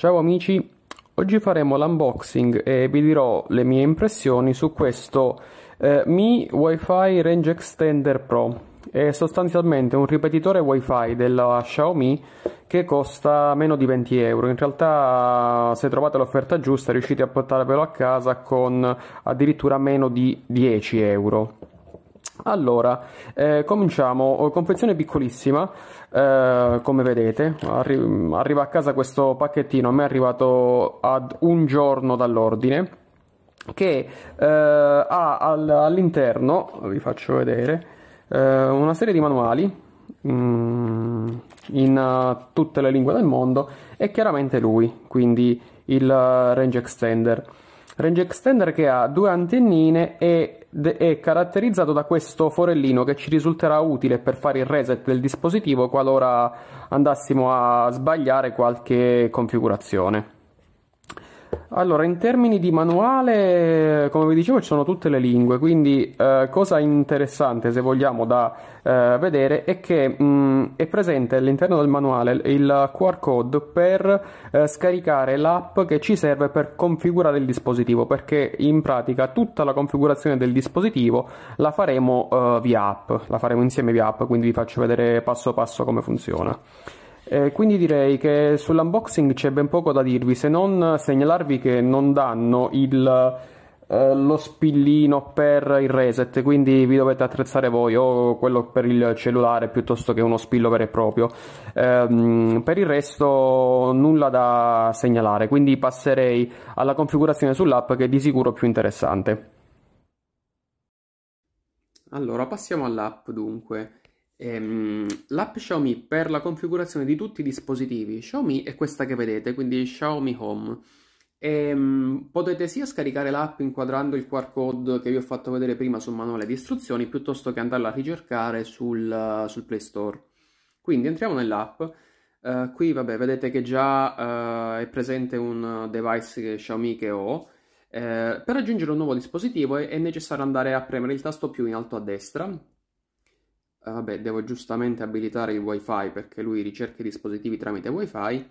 Ciao amici, oggi faremo l'unboxing e vi dirò le mie impressioni su questo eh, Mi Wi-Fi Range Extender Pro. È sostanzialmente un ripetitore Wi-Fi della Xiaomi che costa meno di 20 euro. In realtà, se trovate l'offerta giusta, riuscite a portarvelo a casa con addirittura meno di 10 euro. Allora, eh, cominciamo, oh, confezione piccolissima, eh, come vedete, arri- arriva a casa questo pacchettino, a me è arrivato ad un giorno dall'ordine, che eh, ha all- all'interno, vi faccio vedere, eh, una serie di manuali mm, in uh, tutte le lingue del mondo e chiaramente lui, quindi il uh, range extender. Range extender che ha due antennine e è caratterizzato da questo forellino che ci risulterà utile per fare il reset del dispositivo qualora andassimo a sbagliare qualche configurazione. Allora, in termini di manuale, come vi dicevo, ci sono tutte le lingue, quindi eh, cosa interessante, se vogliamo, da eh, vedere è che mh, mm, è presente all'interno del manuale il QR code per eh, scaricare l'app che ci serve per configurare il dispositivo, perché in pratica tutta la configurazione del dispositivo la faremo eh, via app, la faremo insieme via app, quindi vi faccio vedere passo passo come funziona. Eh, quindi direi che sull'unboxing c'è ben poco da dirvi se non segnalarvi che non danno il, eh, lo spillino per il reset, quindi vi dovete attrezzare voi o quello per il cellulare piuttosto che uno spillo vero e proprio. Eh, per il resto nulla da segnalare, quindi passerei alla configurazione sull'app che è di sicuro più interessante. Allora, passiamo all'app dunque. Ehm, l'app Xiaomi per la configurazione di tutti i dispositivi. Xiaomi è questa che vedete, quindi Xiaomi Home. E, ehm, potete sia scaricare l'app inquadrando il QR code che vi ho fatto vedere prima sul manuale di istruzioni piuttosto che andarla a ricercare sul, sul Play Store. Quindi entriamo nell'app. Uh, qui vabbè, vedete che già uh, è presente un device che Xiaomi che ho. Uh, per aggiungere un nuovo dispositivo è, è necessario andare a premere il tasto più in alto a destra eh, vabbè, devo giustamente abilitare il wifi perché lui ricerca i dispositivi tramite wifi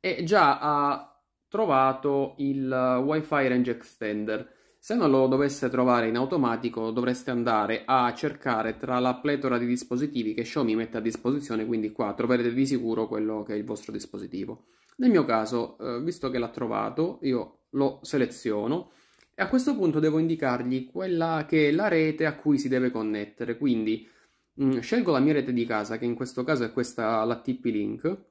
e già ha trovato il eh, wifi range extender. Se non lo dovesse trovare in automatico dovreste andare a cercare tra la pletora di dispositivi che Xiaomi mette a disposizione, quindi qua troverete di sicuro quello che è il vostro dispositivo. Nel mio caso, eh, visto che l'ha trovato, io lo seleziono e a questo punto devo indicargli quella che è la rete a cui si deve connettere, quindi Mm, scelgo la mia rete di casa, che in questo caso è questa la TP-Link,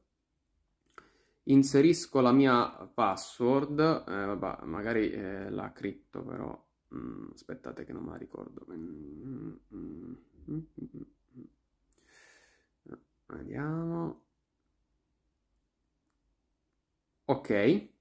inserisco la mia password, eh, vabbè, magari eh, la cripto però, mm, aspettate che non me la ricordo, mm, mm, mm, mm eh, vediamo, ok,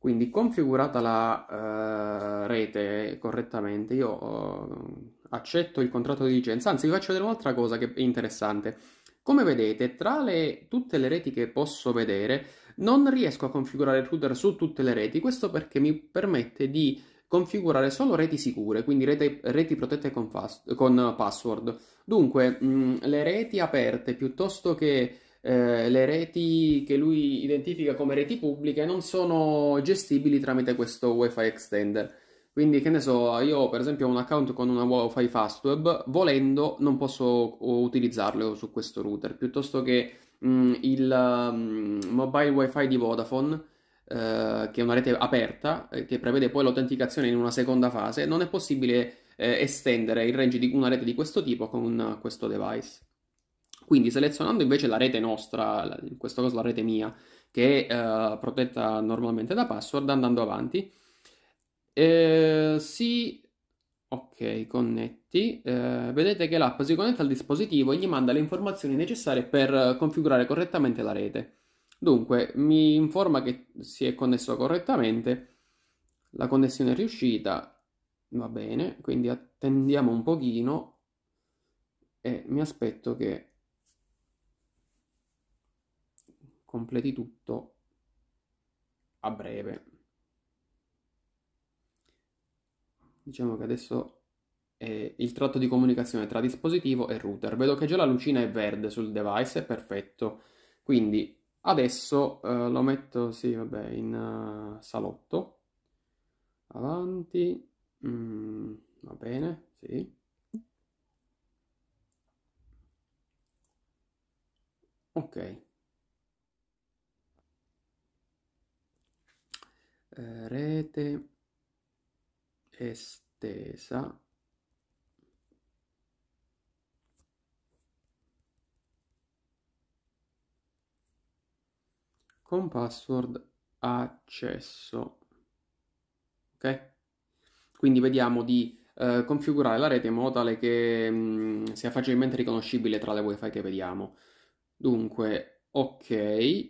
quindi configurata la uh, rete correttamente, io uh, accetto il contratto di licenza, anzi vi faccio vedere un'altra cosa che è interessante. Come vedete, tra le, tutte le reti che posso vedere, non riesco a configurare il router su tutte le reti, questo perché mi permette di configurare solo reti sicure, quindi rete, reti protette con, fast, con password. Dunque, mh, mm, le reti aperte piuttosto che eh, le reti che lui identifica come reti pubbliche non sono gestibili tramite questo WiFi extender. Quindi, che ne so, io per esempio ho un account con una WiFi Fastweb, volendo non posso utilizzarlo su questo router, piuttosto che mh, mm, il mh, mm, mobile WiFi di Vodafone. Eh, che è una rete aperta eh, che prevede poi l'autenticazione in una seconda fase non è possibile eh, estendere il range di una rete di questo tipo con questo device quindi selezionando invece la rete nostra, in questo caso la rete mia, che è uh, eh, protetta normalmente da password, andando avanti, eh, si... Ok, connetti. Eh, vedete che l'app si connette al dispositivo e gli manda le informazioni necessarie per configurare correttamente la rete. Dunque, mi informa che si è connesso correttamente, la connessione è riuscita, va bene, quindi attendiamo un pochino e mi aspetto che completi tutto a breve. Diciamo che adesso è il tratto di comunicazione tra dispositivo e router. Vedo che già la lucina è verde sul device, è perfetto. Quindi adesso eh, lo metto, sì, vabbè, in uh, salotto. Avanti. Mm, va bene, sì. Ok. rete estesa con password accesso ok quindi vediamo di eh, configurare la rete in modo tale che mh, mm, sia facilmente riconoscibile tra le wifi che vediamo dunque ok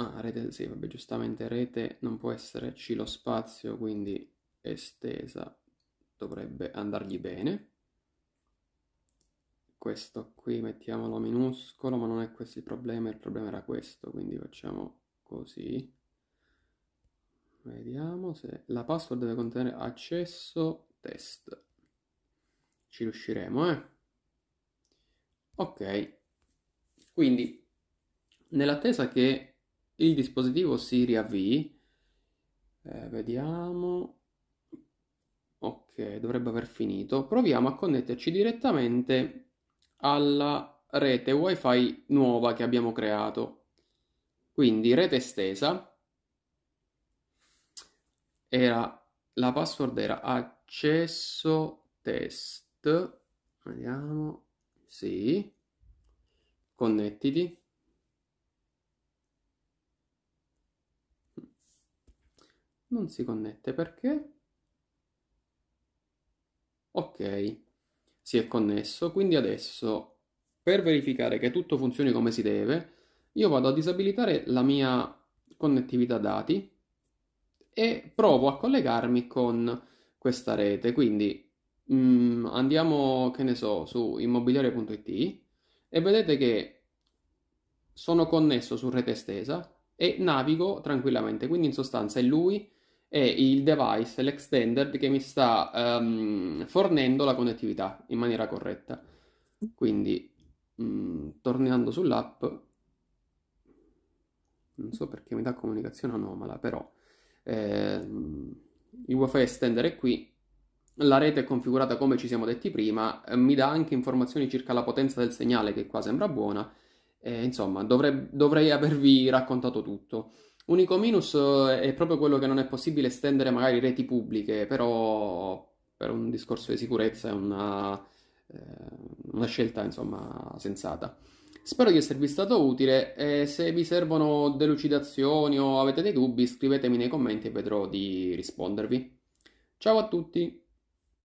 Ah, rete, sì, vabbè, giustamente rete non può esserci lo spazio, quindi estesa dovrebbe andargli bene. Questo qui mettiamolo minuscolo, ma non è questo il problema, il problema era questo, quindi facciamo così. Vediamo se la password deve contenere accesso test. Ci riusciremo, eh? Ok, quindi nell'attesa che il dispositivo si riavvii, eh, vediamo, ok, dovrebbe aver finito. Proviamo a connetterci direttamente alla rete wifi nuova che abbiamo creato. Quindi rete estesa, era, la password era accesso test, vediamo, sì, connettiti. non si connette perché? Ok, si è connesso, quindi adesso per verificare che tutto funzioni come si deve, io vado a disabilitare la mia connettività dati e provo a collegarmi con questa rete, quindi mm, andiamo, che ne so, su immobiliare.it e vedete che sono connesso su rete estesa e navigo tranquillamente, quindi in sostanza è lui è il device, l'extended che mi sta um, fornendo la connettività in maniera corretta. Quindi, mh, mm, tornando sull'app, non so perché mi dà comunicazione anomala, però eh, il wifi extender è qui, la rete è configurata come ci siamo detti prima, eh, mi dà anche informazioni circa la potenza del segnale che qua sembra buona, eh, insomma dovrei, dovrei avervi raccontato tutto unico minus eh, è proprio quello che non è possibile estendere magari reti pubbliche, però per un discorso di sicurezza è una, eh, una scelta insomma sensata. Spero di esservi stato utile e se vi servono delucidazioni o avete dei dubbi scrivetemi nei commenti e vedrò di rispondervi. Ciao a tutti!